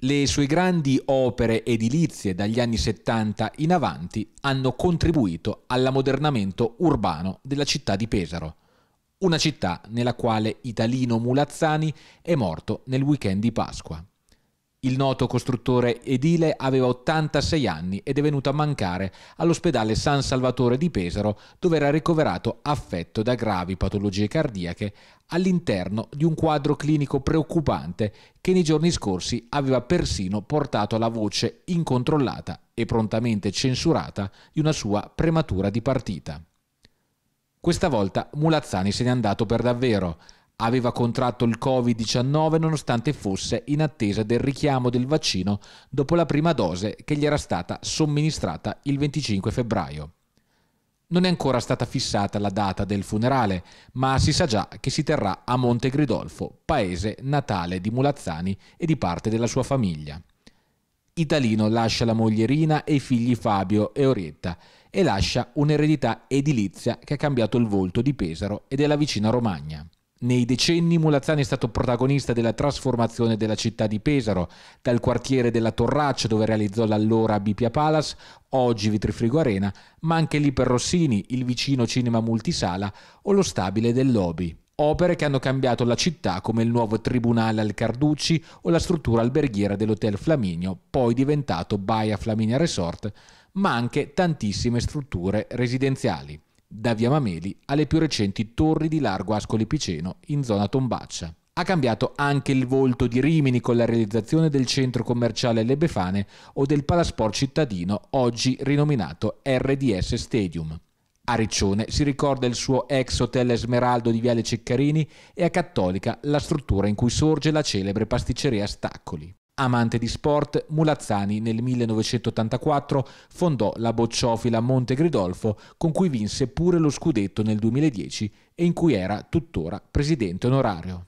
Le sue grandi opere edilizie dagli anni 70 in avanti hanno contribuito all'ammodernamento urbano della città di Pesaro, una città nella quale Italino Mulazzani è morto nel weekend di Pasqua. Il noto costruttore edile aveva 86 anni ed è venuto a mancare all'ospedale San Salvatore di Pesaro, dove era ricoverato affetto da gravi patologie cardiache all'interno di un quadro clinico preoccupante che nei giorni scorsi aveva persino portato alla voce incontrollata e prontamente censurata di una sua prematura dipartita. Questa volta Mulazzani se n'è andato per davvero, Aveva contratto il Covid-19 nonostante fosse in attesa del richiamo del vaccino dopo la prima dose che gli era stata somministrata il 25 febbraio. Non è ancora stata fissata la data del funerale, ma si sa già che si terrà a Monte Gridolfo, paese natale di Mulazzani e di parte della sua famiglia. Italino lascia la moglie Rina e i figli Fabio e Orietta e lascia un'eredità edilizia che ha cambiato il volto di Pesaro e della vicina Romagna. Nei decenni Mulazzani è stato protagonista della trasformazione della città di Pesaro, dal quartiere della Torraccia dove realizzò l'allora Bipia Palace, oggi Vitrifrigo Arena, ma anche lì per Rossini, il vicino cinema multisala o lo stabile del lobby. Opere che hanno cambiato la città come il nuovo tribunale al Carducci o la struttura alberghiera dell'Hotel Flaminio, poi diventato Baia Flaminia Resort, ma anche tantissime strutture residenziali da Via Mameli alle più recenti torri di Largo Ascoli Piceno in zona Tombaccia. Ha cambiato anche il volto di Rimini con la realizzazione del centro commerciale Le Befane o del Palasport cittadino, oggi rinominato RDS Stadium. A Riccione si ricorda il suo ex hotel Smeraldo di Viale Ceccarini e a Cattolica la struttura in cui sorge la celebre pasticceria Staccoli. Amante di sport, Mulazzani nel 1984 fondò la bocciofila Monte Gridolfo con cui vinse pure lo scudetto nel 2010 e in cui era tuttora presidente onorario.